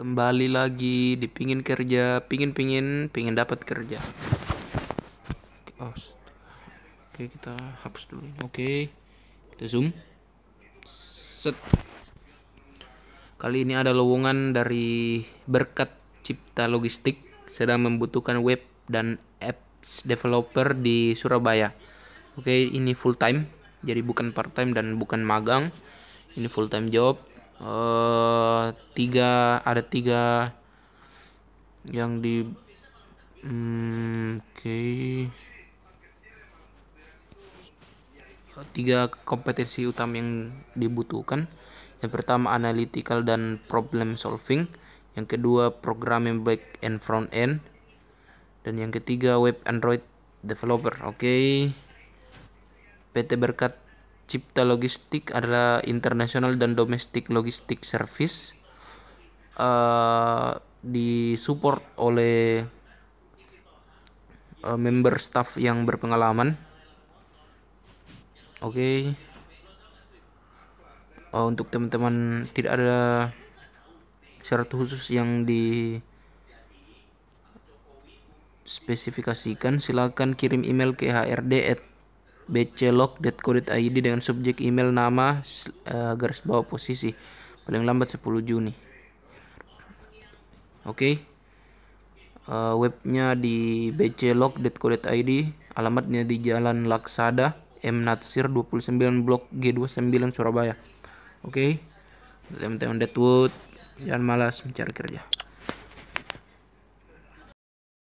kembali lagi di pingin kerja pingin pingin pingin dapat kerja oke oh, kita hapus dulu oke kita zoom set kali ini ada lowongan dari berkat cipta logistik sedang membutuhkan web dan apps developer di Surabaya oke ini full time jadi bukan part time dan bukan magang ini full time job Eh, tiga ada tiga yang di hmm, oke okay. tiga kompetensi utama yang dibutuhkan yang pertama analytical dan problem solving yang kedua programming back and front end dan yang ketiga web android developer oke okay. PT berkat Cipta Logistik adalah internasional dan domestik logistik service uh, disupport oleh uh, member staff yang berpengalaman. Oke. Okay. Uh, eh, untuk teman-teman tidak ada syarat khusus yang di spesifikasikan silakan kirim email ke hrd@ bclog.co.id dengan subjek email nama uh, garis bawah posisi paling lambat 10 Juni oke okay. E, uh, webnya di bclog.co.id alamatnya di Jalan Laksada M Natsir 29 Blok G29 Surabaya oke okay. teman-teman Deadwood jangan malas mencari kerja